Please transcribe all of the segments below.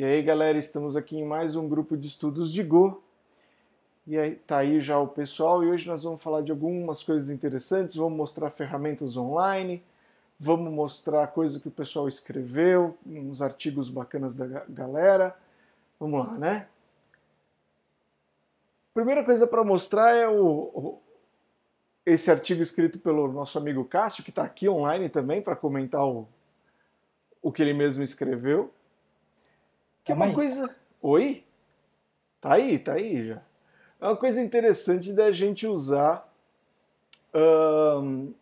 E aí, galera, estamos aqui em mais um grupo de estudos de Go. E aí, tá aí já o pessoal, e hoje nós vamos falar de algumas coisas interessantes, vamos mostrar ferramentas online, vamos mostrar coisa que o pessoal escreveu, uns artigos bacanas da galera. Vamos lá, né? Primeira coisa para mostrar é o, o, esse artigo escrito pelo nosso amigo Cássio, que está aqui online também para comentar o, o que ele mesmo escreveu. Que é uma coisa. Oi? Tá aí, tá aí já. É uma coisa interessante da gente usar um,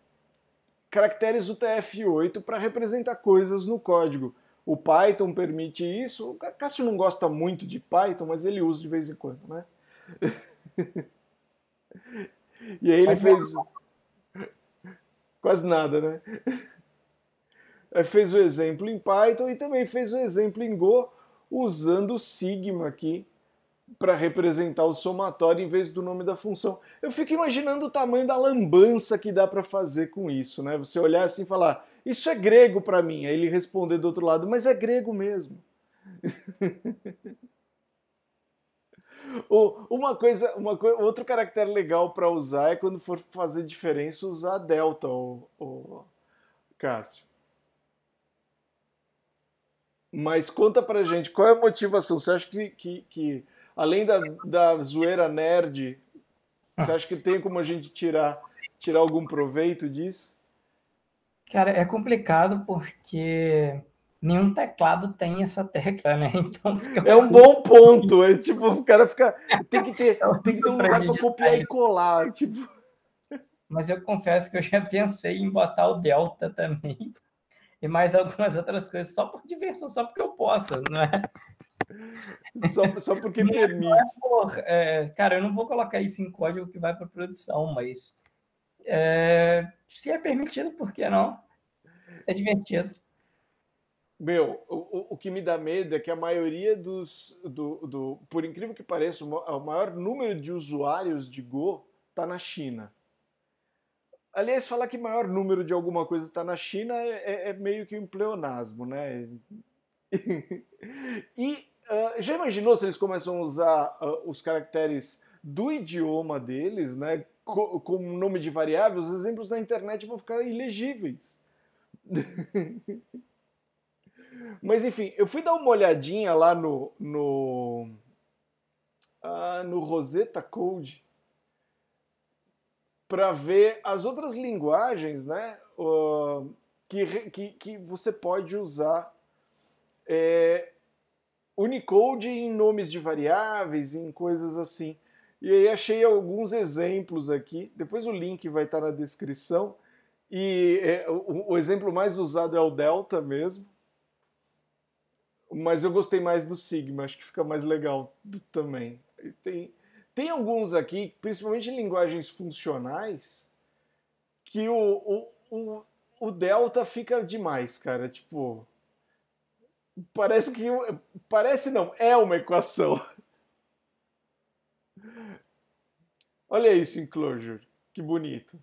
caracteres UTF-8 para representar coisas no código. O Python permite isso. O Cássio não gosta muito de Python, mas ele usa de vez em quando, né? e aí ele fez. Quase nada, né? fez o exemplo em Python e também fez o exemplo em Go, usando o sigma aqui para representar o somatório em vez do nome da função. Eu fico imaginando o tamanho da lambança que dá para fazer com isso, né? Você olhar assim e falar, isso é grego para mim. Aí ele responder do outro lado, mas é grego mesmo. uma coisa, uma co... outro caractere legal para usar é quando for fazer diferença usar delta, ou Cássio. Mas conta pra gente, qual é a motivação? Você acha que, que, que além da, da zoeira nerd, você acha que tem como a gente tirar, tirar algum proveito disso? Cara, é complicado porque nenhum teclado tem essa tecla, né? Então fica... É um bom ponto. É tipo, o cara fica. Tem que ter, é tem que ter um lugar para copiar e colar. Tipo... Mas eu confesso que eu já pensei em botar o Delta também e mais algumas outras coisas, só por diversão, só porque eu posso, não é? Só, só porque não, permite. é por, é, cara, eu não vou colocar isso em código que vai para produção, mas é, se é permitido, por que não? É divertido. Meu, o, o que me dá medo é que a maioria dos. Do, do, por incrível que pareça, o maior número de usuários de Go está na China. Aliás, falar que maior número de alguma coisa está na China é, é, é, meio que um pleonasmo, né? e uh, já imaginou se eles começam a usar uh, os caracteres do idioma deles, né? como nome de variável, os exemplos na internet vão ficar ilegíveis. Mas enfim, eu fui dar uma olhadinha lá no. no, uh, no Rosetta Code para ver as outras linguagens, né? Uh, que, que, que você pode usar é, Unicode em nomes de variáveis, em coisas assim. E aí achei alguns exemplos aqui. Depois o link vai estar na descrição. E é, o, o, exemplo mais usado é o delta mesmo. Mas eu gostei mais do sigma, acho que fica mais legal também. tem tem alguns aqui, principalmente em linguagens funcionais, que o, o, o, o delta fica demais, cara. Tipo, parece que parece não é uma equação. Olha isso, enclosure, que bonito.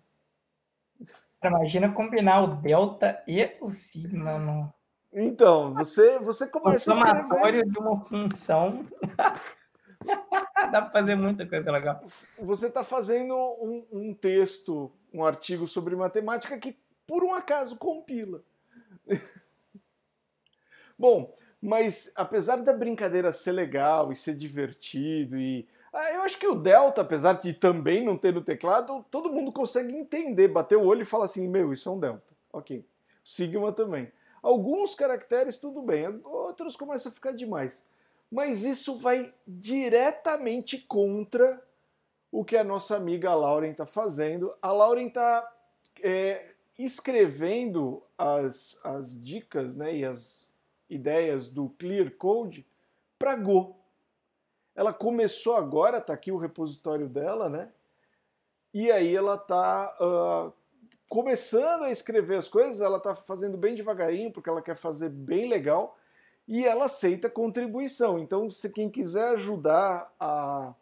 Imagina combinar o delta e o sigma. No... Então, você você começa o somatório a escrever... de uma função. Dá para fazer muita coisa legal. Você está fazendo um, um, texto, um artigo sobre matemática que, por um acaso, compila. Bom, mas apesar da brincadeira ser legal e ser divertido e. Ah, eu acho que o Delta, apesar de também não ter no teclado, todo mundo consegue entender, bater o olho e falar assim: meu, isso é um Delta. Ok. Sigma também. Alguns caracteres, tudo bem, outros começam a ficar demais mas isso vai diretamente contra o que a nossa amiga Lauren está fazendo. A Lauren está é, escrevendo as, as dicas né, e as ideias do Clear Code para Go. Ela começou agora, está aqui o repositório dela, né? E aí ela está uh, começando a escrever as coisas, ela está fazendo bem devagarinho, porque ela quer fazer bem legal e ela aceita contribuição. Então, se quem quiser ajudar a,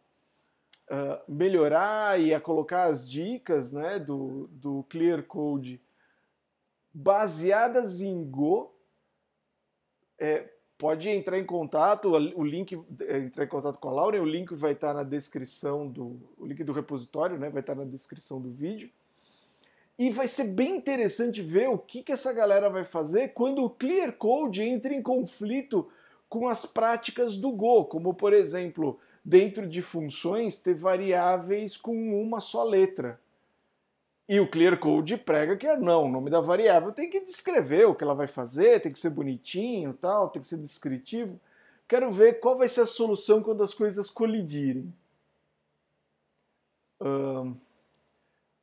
a melhorar e a colocar as dicas né, do, do Clear Code baseadas em Go, é, pode entrar em contato, o link é, entrar em contato com a Lauren, o link vai estar na descrição do o link do repositório, né, vai estar na descrição do vídeo. E vai ser bem interessante ver o que, que essa galera vai fazer quando o Clear Code entra em conflito com as práticas do Go, como por exemplo, dentro de funções ter variáveis com uma só letra. E o Clear Code prega que é não, o nome da variável tem que descrever o que ela vai fazer, tem que ser bonitinho, tal, tem que ser descritivo. Quero ver qual vai ser a solução quando as coisas colidirem.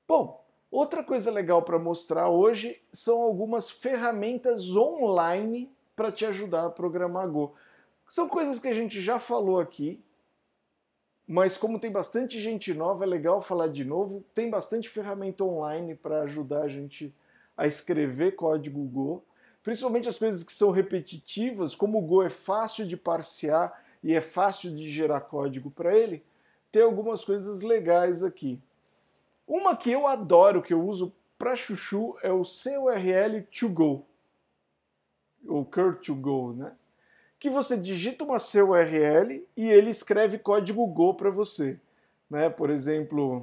Bom, Outra coisa legal para mostrar hoje são algumas ferramentas online para te ajudar a programar Go. São coisas que a gente já falou aqui, mas como tem bastante gente nova, é legal falar de novo. Tem bastante ferramenta online para ajudar a gente a escrever código Go, principalmente as coisas que são repetitivas, como o Go é fácil de parsear e é fácil de gerar código para ele, tem algumas coisas legais aqui. Uma que eu adoro, que eu uso para chuchu, é o CURL to go, ou cur to go, né? Que você digita uma CURL e ele escreve código go para você, né? Por exemplo,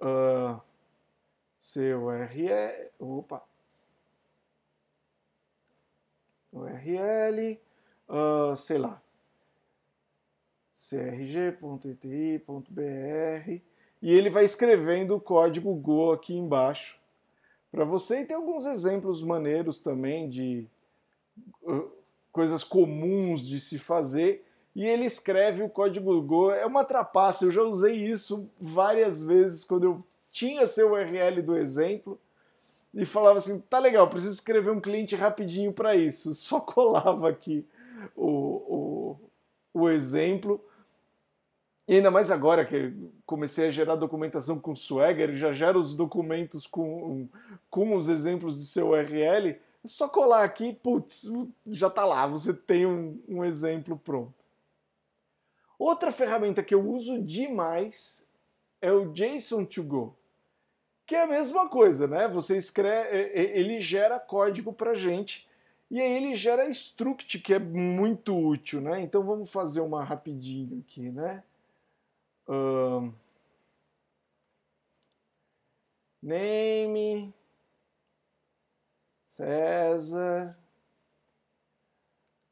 uh, ah, CURL, opa, URL, uh, ah, sei lá, crg.eti.br e ele vai escrevendo o código Go aqui embaixo para você. E tem alguns exemplos maneiros também de uh, coisas comuns de se fazer. E ele escreve o código Go. É uma trapaça, eu já usei isso várias vezes quando eu tinha seu URL do exemplo e falava assim: tá legal, preciso escrever um cliente rapidinho para isso. Só colava aqui o, o, o exemplo e ainda mais agora que comecei a gerar documentação com Swagger, já gera os documentos com, com os exemplos do seu URL, é só colar aqui, putz, já está lá, você tem um, um exemplo pronto. Outra ferramenta que eu uso demais é o JSON2Go, que é a mesma coisa, né? Você escreve, ele gera código para gente e aí ele gera struct, que é muito útil, né? Então vamos fazer uma rapidinho aqui, né? Um, name César,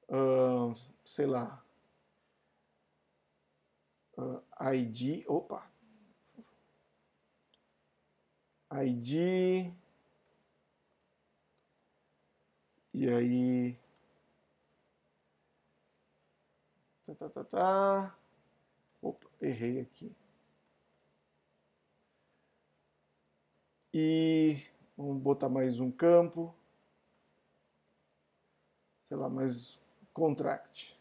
um, sei lá, uh, ID, opa, ID, e aí, tá, tá, tá, tá, errei aqui. E vamos botar mais um campo. Sei lá, mais contract.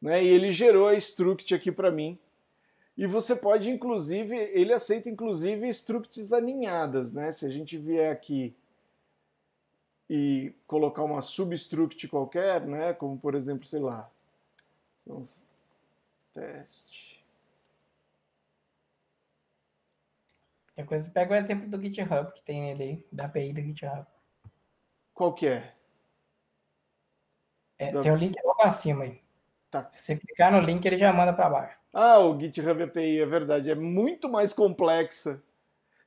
Né? E ele gerou a struct aqui para mim. E você pode, inclusive, ele aceita, inclusive, structs aninhadas, né? Se a gente vier aqui e colocar uma substruct qualquer, né? Como por exemplo, sei lá, então, teste. coisa, pega o exemplo do GitHub que tem ali, da API do GitHub. Qual que é? é da... Tem o um link logo acima aí. Tá. Se você clicar no link, ele já manda para baixo. Ah, o GitHub API, é verdade. É muito mais complexa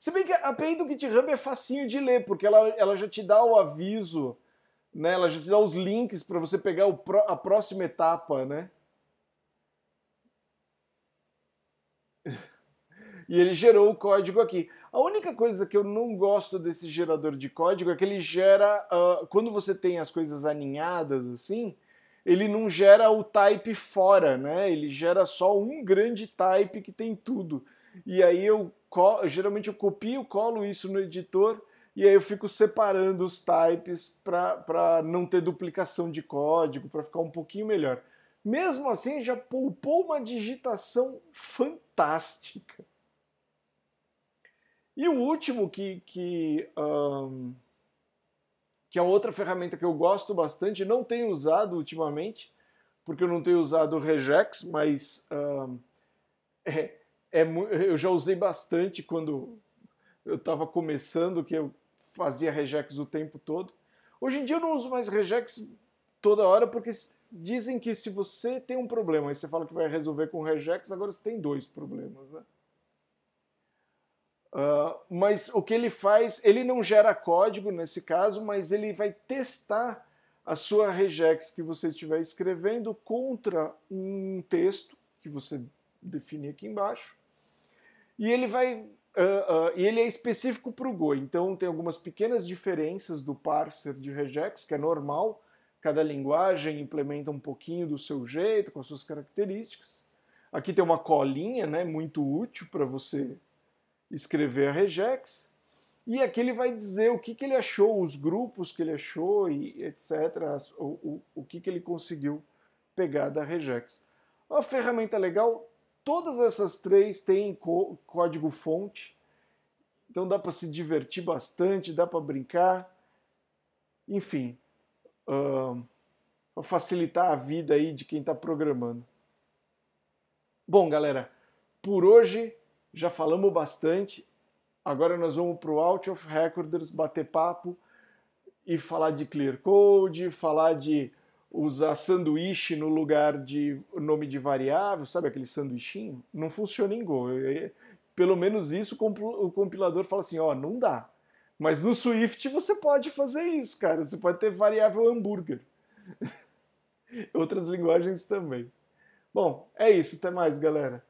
se bem que a API do GitHub é facinho de ler, porque ela, ela já te dá o aviso, né? Ela já te dá os links para você pegar a próxima etapa, né? e ele gerou o código aqui. A única coisa que eu não gosto desse gerador de código é que ele gera, uh, quando você tem as coisas aninhadas assim, ele não gera o type fora, né? Ele gera só um grande type que tem tudo. E aí eu geralmente eu copio, colo isso no editor e aí eu fico separando os types para não ter duplicação de código, para ficar um pouquinho melhor. Mesmo assim, já poupou uma digitação fantástica. E o último que, que, um, que é outra ferramenta que eu gosto bastante, não tenho usado ultimamente, porque eu não tenho usado o Regex, mas um, é, é, eu já usei bastante quando eu estava começando, que eu fazia regex o tempo todo. Hoje em dia eu não uso mais regex toda hora, porque dizem que se você tem um problema e você fala que vai resolver com regex, agora você tem dois problemas, né? Uh, mas o que ele faz, ele não gera código nesse caso, mas ele vai testar a sua regex que você estiver escrevendo contra um texto que você definir aqui embaixo e ele vai Uh, uh, e ele é específico para o Go, então tem algumas pequenas diferenças do parser de regex, que é normal, cada linguagem implementa um pouquinho do seu jeito, com as suas características. Aqui tem uma colinha, né, muito útil para você escrever a regex. E aqui ele vai dizer o que, que ele achou, os grupos que ele achou, e etc., as, o, o, o que, que ele conseguiu pegar da regex. Uma ferramenta legal, Todas essas três têm código fonte, então dá para se divertir bastante, dá para brincar, enfim, uh, para facilitar a vida aí de quem está programando. Bom, galera, por hoje já falamos bastante. Agora nós vamos para o Out of Recorders bater papo e falar de clear code, falar de usar sanduíche no lugar de nome de variável, sabe aquele sanduichinho? Não funciona em Go. É, é, pelo menos isso o compilador fala assim, ó, oh, não dá. Mas no Swift você pode fazer isso, cara. Você pode ter variável hambúrguer. Outras linguagens também. Bom, é isso. Até mais, galera.